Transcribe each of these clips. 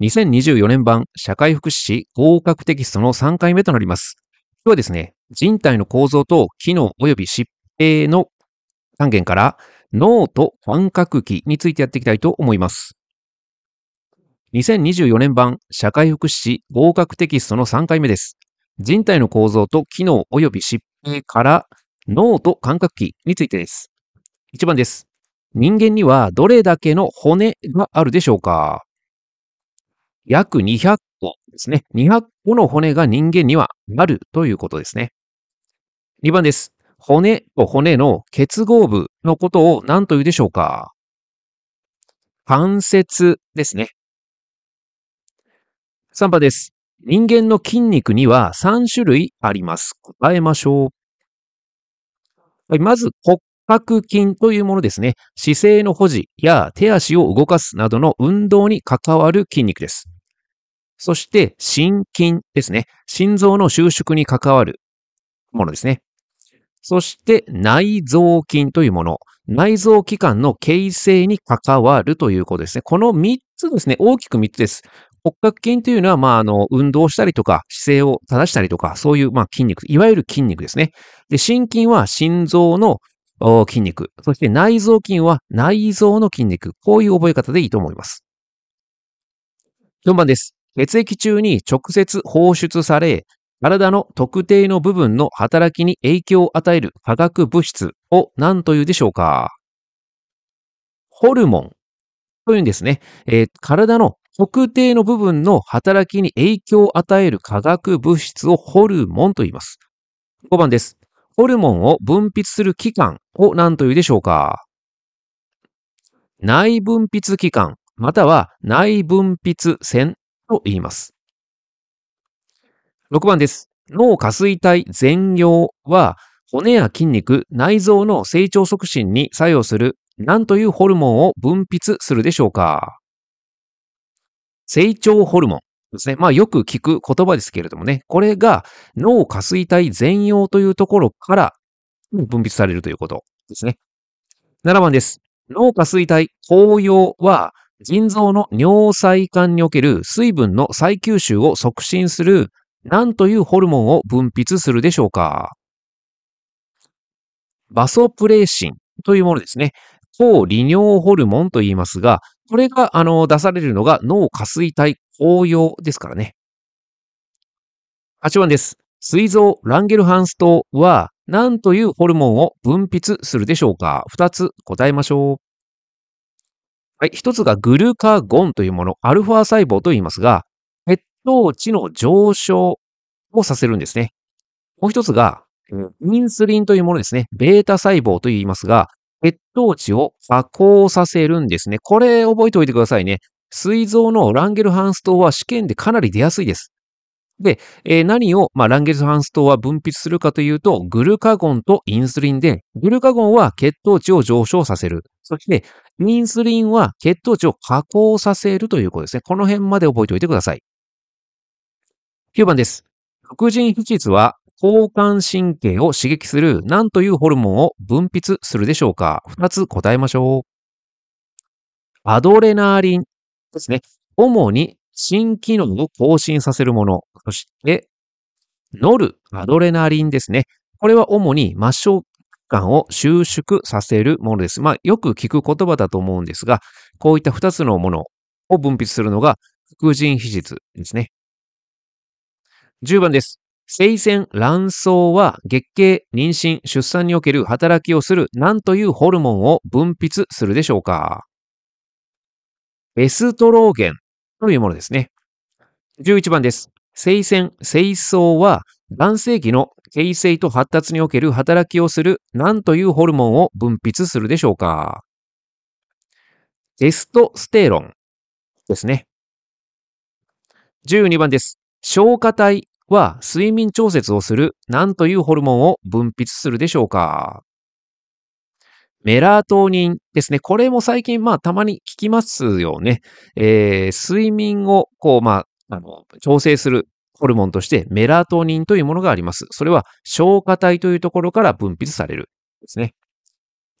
2024年版社会福祉士合格テキストの3回目となります。今日はですね、人体の構造と機能及び疾病の単元から脳と感覚器についてやっていきたいと思います。2024年版社会福祉士合格テキストの3回目です。人体の構造と機能及び疾病から脳と感覚器についてです。1番です。人間にはどれだけの骨があるでしょうか約200個ですね。200個の骨が人間にはあるということですね。2番です。骨と骨の結合部のことを何と言うでしょうか関節ですね。3番です。人間の筋肉には3種類あります。答えましょう。まず、骨格筋というものですね。姿勢の保持や手足を動かすなどの運動に関わる筋肉です。そして、心筋ですね。心臓の収縮に関わるものですね。そして、内臓筋というもの。内臓器官の形成に関わるということですね。この3つですね。大きく3つです。骨格筋というのは、まあ、あの、運動したりとか、姿勢を正したりとか、そういう、まあ、筋肉、いわゆる筋肉ですね。で、心筋は心臓の筋肉、そして内臓筋は内臓の筋肉、こういう覚え方でいいと思います。4番です。血液中に直接放出され、体の特定の部分の働きに影響を与える化学物質を何というでしょうかホルモンというんですね。えー、体の特定の部分の働きに影響を与える化学物質をホルモンと言います。5番です。ホルモンを分泌する器官を何というでしょうか内分泌器官または内分泌腺と言います。6番です。脳下垂体前葉は、骨や筋肉、内臓の成長促進に作用する何というホルモンを分泌するでしょうか成長ホルモンですね。まあよく聞く言葉ですけれどもね。これが脳下垂体前葉というところから分泌されるということですね。7番です。脳下垂体、紅葉は腎臓の尿細管における水分の再吸収を促進する何というホルモンを分泌するでしょうかバソプレーシンというものですね。抗利尿ホルモンと言いますが、これが、あの、出されるのが脳下垂体高揚ですからね。8番です。膵臓ランゲルハンス島は何というホルモンを分泌するでしょうか ?2 つ答えましょう。はい、一つがグルカゴンというもの、アルファ細胞と言いますが、血糖値の上昇をさせるんですね。もう一つが、インスリンというものですね。ベータ細胞と言いますが、血糖値を下降させるんですね。これ覚えておいてくださいね。膵臓のランゲルハンス糖は試験でかなり出やすいです。で、えー、何を、まあ、ランゲルハンス糖は分泌するかというと、グルカゴンとインスリンで、グルカゴンは血糖値を上昇させる。そして、インスリンは血糖値を加工させるということですね。この辺まで覚えておいてください。9番です。副腎皮質は交感神経を刺激する何というホルモンを分泌するでしょうか ?2 つ答えましょう。アドレナリンですね。主に新機能を更新させるもの。そして、ノルアドレナリンですね。これは主に末梢間を収縮させるものです。まあ、よく聞く言葉だと思うんですが、こういった2つのものを分泌するのが副腎皮質ですね。10番です。生鮮卵巣は月経、妊娠、出産における働きをする何というホルモンを分泌するでしょうかエストローゲンというものですね。11番です。生鮮、生巣は男性器の形成と発達における働きをする何というホルモンを分泌するでしょうかテストステロンですね。12番です。消化体は睡眠調節をする何というホルモンを分泌するでしょうかメラトニンですね。これも最近、まあ、たまに聞きますよね。えー、睡眠を、こう、まあ、あの、調整するホルモンとしてメラトニンというものがあります。それは消化体というところから分泌される。ですね。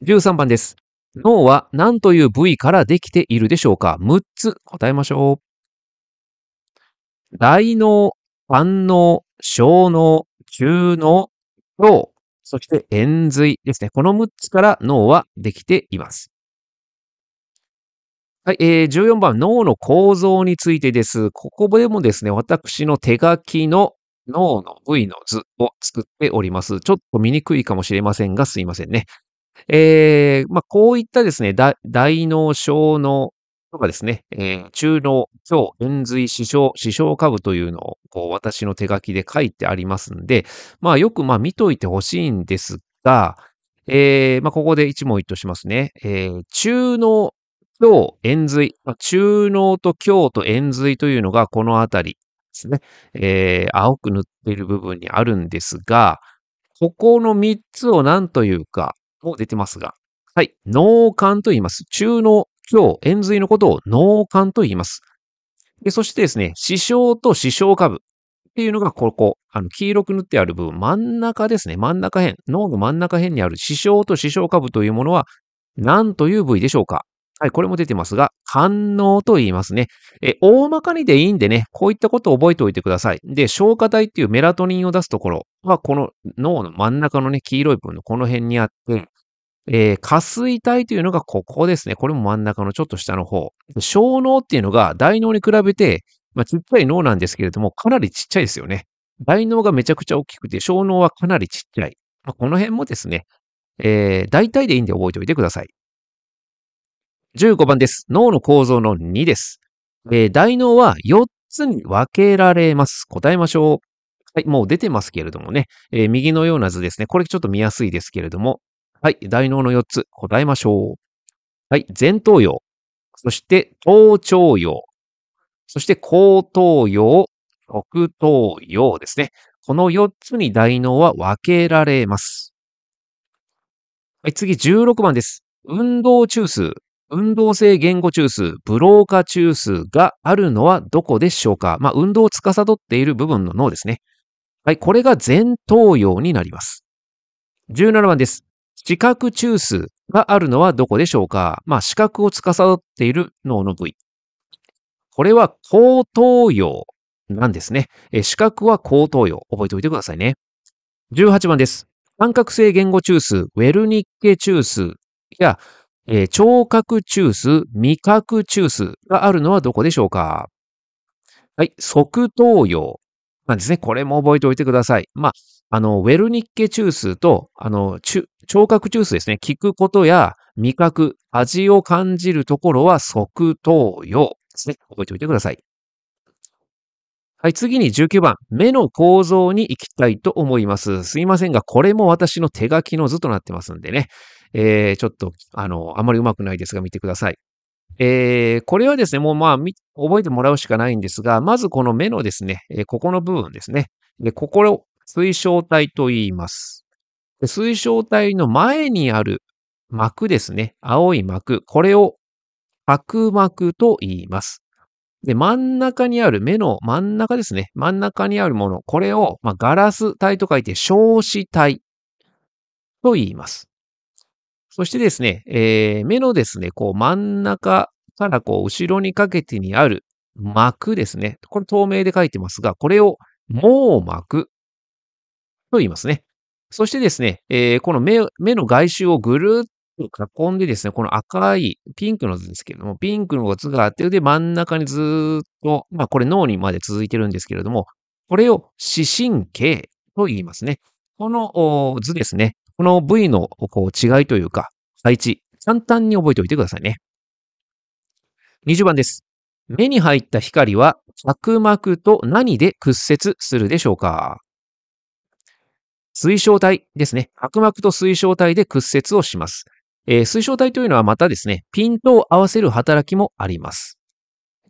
13番です。脳は何という部位からできているでしょうか ?6 つ答えましょう。大脳、反脳、小脳、中脳、腸、そして延髄ですね。この6つから脳はできています。はい、えー、14番、脳の構造についてです。ここでもですね、私の手書きの脳の部位の図を作っております。ちょっと見にくいかもしれませんが、すいませんね。えー、まあ、こういったですね、大脳、小脳とかですね、えー、中脳、腸、円髄、視床、視床下部というのを、こう、私の手書きで書いてありますんで、まあ、よく、まあ、見といてほしいんですが、えー、まあ、ここで一問一答しますね。えー、中脳京、円髄、中脳と京と円髄というのがこのあたりですね、えー、青く塗っている部分にあるんですが、ここの3つを何というか、もう出てますが、はい、脳幹と言います。中脳、胸、円髄のことを脳幹と言います。でそしてですね、視床と視床下部っていうのがここ、あの黄色く塗ってある部分、真ん中ですね、真ん中辺、脳の真ん中辺にある視床と視床下部というものは何という部位でしょうかはい、これも出てますが、反応と言いますね。え、大まかにでいいんでね、こういったことを覚えておいてください。で、消化体っていうメラトニンを出すところは、この脳の真ん中のね、黄色い部分のこの辺にあって、えー、下水体というのがここですね。これも真ん中のちょっと下の方。小脳っていうのが大脳に比べて、まあ、ちっちゃい脳なんですけれども、かなりちっちゃいですよね。大脳がめちゃくちゃ大きくて、小脳はかなりちっちゃい。まあ、この辺もですね、えー、大体でいいんで覚えておいてください。15番です。脳の構造の2です。えー、大脳は4つに分けられます。答えましょう。はい、もう出てますけれどもね。えー、右のような図ですね。これちょっと見やすいですけれども。はい、大脳の4つ、答えましょう。はい、前頭葉。そして、頭頂葉。そして、後頭葉、側頭葉ですね。この4つに大脳は分けられます。はい、次16番です。運動中枢。運動性言語中枢、ブローカ中枢があるのはどこでしょうかまあ、運動を司っている部分の脳ですね。はい、これが前頭葉になります。17番です。視覚中枢があるのはどこでしょうかまあ、視覚を司っている脳の部位。これは後頭葉なんですね。視覚は後頭葉。覚えておいてくださいね。18番です。感覚性言語中枢、ウェルニッケ中枢や、えー、聴覚中枢、味覚中枢があるのはどこでしょうかはい、側頭葉なんですね。これも覚えておいてください。まあ、あの、ウェルニッケ中枢と、あの、聴覚中枢ですね。聞くことや味覚、味を感じるところは側頭葉ですね。覚えておいてください。はい、次に19番。目の構造に行きたいと思います。すいませんが、これも私の手書きの図となってますんでね。えー、ちょっと、あの、あまりうまくないですが見てください。えー、これはですね、もうまあ、覚えてもらうしかないんですが、まずこの目のですね、えー、ここの部分ですね。で、ここを水晶体と言います。で水晶体の前にある膜ですね。青い膜。これを白膜と言います。で、真ん中にある、目の真ん中ですね。真ん中にあるもの。これを、まあ、ガラス体と書いて、小子体と言います。そしてですね、えー、目のですね、こう真ん中からこう後ろにかけてにある膜ですね。これ透明で書いてますが、これを網膜と言いますね。そしてですね、えー、この目目の外周をぐるっと囲んでですね、この赤いピンクの図ですけれども、ピンクの図があって、で、真ん中にずっと、まあこれ脳にまで続いてるんですけれども、これを視神経と言いますね。この図ですね、この部位のこう違いというか、配置、簡単に覚えておいてくださいね。20番です。目に入った光は角膜と何で屈折するでしょうか水晶体ですね。角膜と水晶体で屈折をします。えー、水晶体というのはまたですね、ピントを合わせる働きもあります。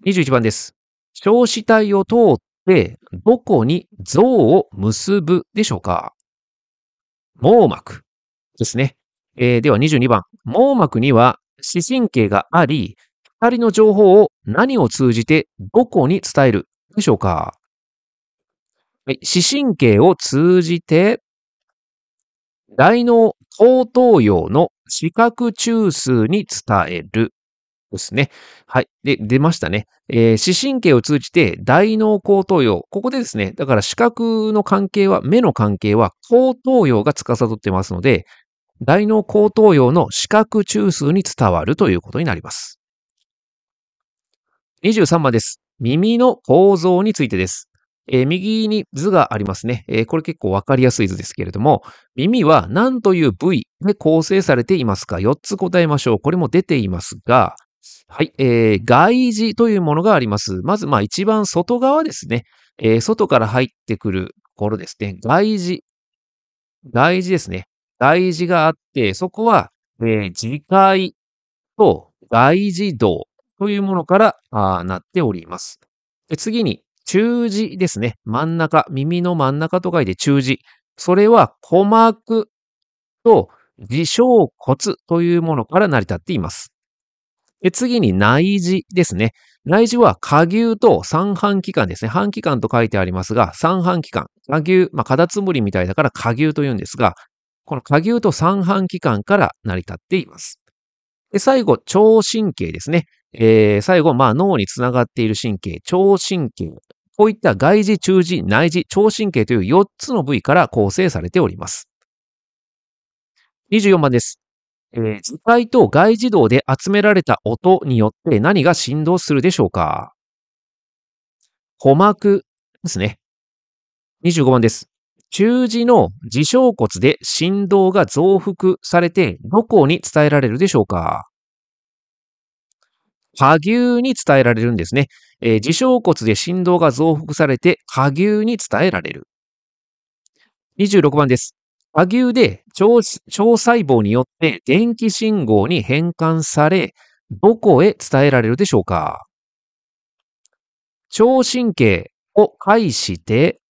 21番です。小子体を通って、どこに像を結ぶでしょうか網膜ですね。えー、では22番。網膜には視神経があり、光の情報を何を通じてどこに伝えるでしょうか、はい、視神経を通じて、大脳高等葉の視覚中枢に伝える。ですね。はい。で、出ましたね。えー、視神経を通じて大脳高等葉。ここでですね、だから視覚の関係は、目の関係は後頭葉が司ってますので、大脳高等葉の視覚中枢に伝わるということになります。23番です。耳の構造についてです。えー、右に図がありますね。えー、これ結構わかりやすい図ですけれども、耳は何という部位で構成されていますか ?4 つ答えましょう。これも出ていますが、はい、えー、外耳というものがあります。まず、まあ、一番外側ですね。えー、外から入ってくるところですね。外耳。外耳ですね。外耳があって、そこは、えー、耳介と外耳道というものからあなっております。次に、中耳ですね。真ん中、耳の真ん中と書いて中耳。それは鼓膜と耳小骨というものから成り立っています。次に内耳ですね。内耳は下牛と三半期間ですね。半期間と書いてありますが、三半期間。下牛、まあ、カタツムリみたいだから下牛と言うんですが、この下牛と三半期間から成り立っています。で最後、腸神経ですね。えー、最後、まあ、脳につながっている神経、腸神経。こういった外耳、中耳、内耳、腸神経という4つの部位から構成されております。24番です。えー、図体と外自動で集められた音によって何が振動するでしょうか鼓膜ですね。25番です。中耳の耳小骨で振動が増幅されてどこに伝えられるでしょうか波牛に伝えられるんですね。えー、耳小骨で振動が増幅されて波牛に伝えられる。26番です。和牛で腸細胞によって電気信号に変換され、どこへ伝えられるでしょうか腸神経を介して、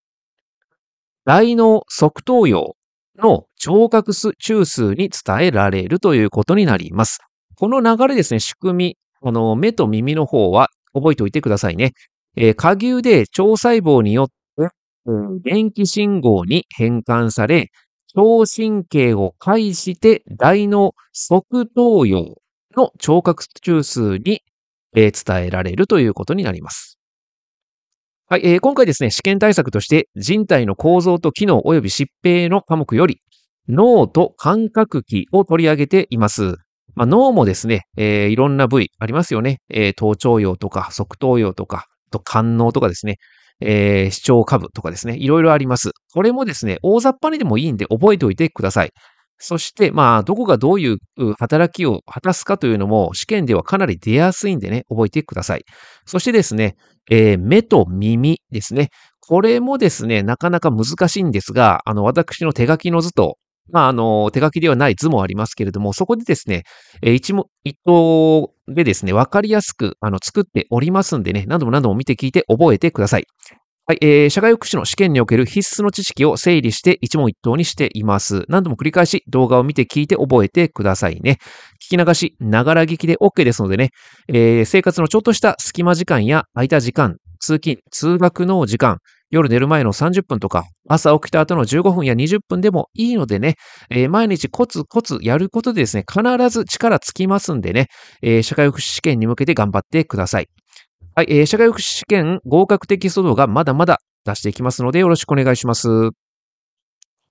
大脳側頭葉の聴覚中枢に伝えられるということになります。この流れですね、仕組み、この目と耳の方は覚えておいてくださいね。えー、下牛で腸細胞によって電気信号に変換され、聴神経を介して大脳側頭葉の聴覚中枢に、え伝えられるということになります。はい、えー、今回ですね、試験対策として人体の構造と機能及び疾病の科目より脳と感覚器を取り上げています。まあ、脳もですね、えー、いろんな部位ありますよね。えー、頭頂葉とか側頭葉とか、と官能とかですね。えー、視聴株とかですね、いろいろあります。これもですね、大雑把にでもいいんで覚えておいてください。そして、まあ、どこがどういう働きを果たすかというのも、試験ではかなり出やすいんでね、覚えてください。そしてですね、えー、目と耳ですね。これもですね、なかなか難しいんですが、あの、私の手書きの図と、まあ、あの、手書きではない図もありますけれども、そこでですね、一問、一答でですね、わかりやすく、あの、作っておりますんでね、何度も何度も見て聞いて覚えてください。はい、えー、社会福祉の試験における必須の知識を整理して一問一答にしています。何度も繰り返し動画を見て聞いて覚えてくださいね。聞き流し、ながら聞きで OK ですのでね、えー、生活のちょっとした隙間時間や空いた時間、通勤、通学の時間、夜寝る前の30分とか、朝起きた後の15分や20分でもいいのでね、えー、毎日コツコツやることでですね、必ず力つきますんでね、えー、社会福祉試験に向けて頑張ってください。はい、えー、社会福祉試験合格的素度が動まだまだ出していきますのでよろしくお願いします。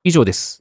以上です。